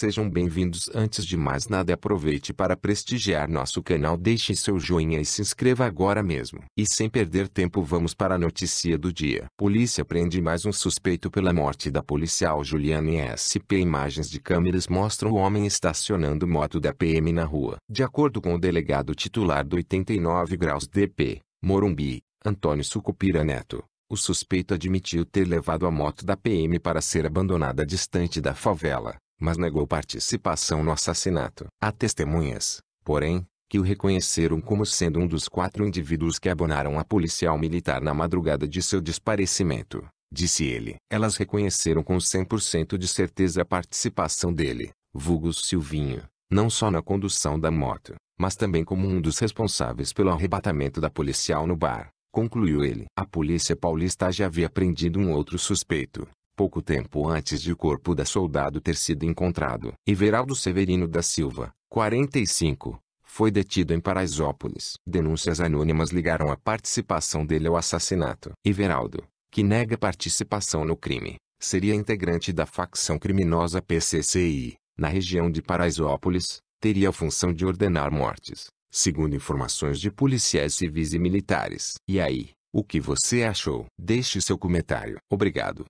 Sejam bem-vindos. Antes de mais nada, aproveite para prestigiar nosso canal. Deixe seu joinha e se inscreva agora mesmo. E sem perder tempo, vamos para a notícia do dia. Polícia prende mais um suspeito pela morte da policial Juliana em SP. Imagens de câmeras mostram o homem estacionando moto da PM na rua. De acordo com o delegado titular do 89 graus DP, Morumbi, Antônio Sucupira Neto, o suspeito admitiu ter levado a moto da PM para ser abandonada distante da favela mas negou participação no assassinato. Há testemunhas, porém, que o reconheceram como sendo um dos quatro indivíduos que abonaram a policial militar na madrugada de seu desaparecimento, disse ele. Elas reconheceram com 100% de certeza a participação dele, vulgo Silvinho, não só na condução da moto, mas também como um dos responsáveis pelo arrebatamento da policial no bar, concluiu ele. A polícia paulista já havia prendido um outro suspeito, pouco tempo antes de o corpo da soldado ter sido encontrado. Everaldo Severino da Silva, 45, foi detido em Paraisópolis. Denúncias anônimas ligaram a participação dele ao assassinato. Everaldo, que nega participação no crime, seria integrante da facção criminosa PCCI, na região de Paraisópolis, teria a função de ordenar mortes, segundo informações de policiais civis e militares. E aí, o que você achou? Deixe seu comentário. Obrigado.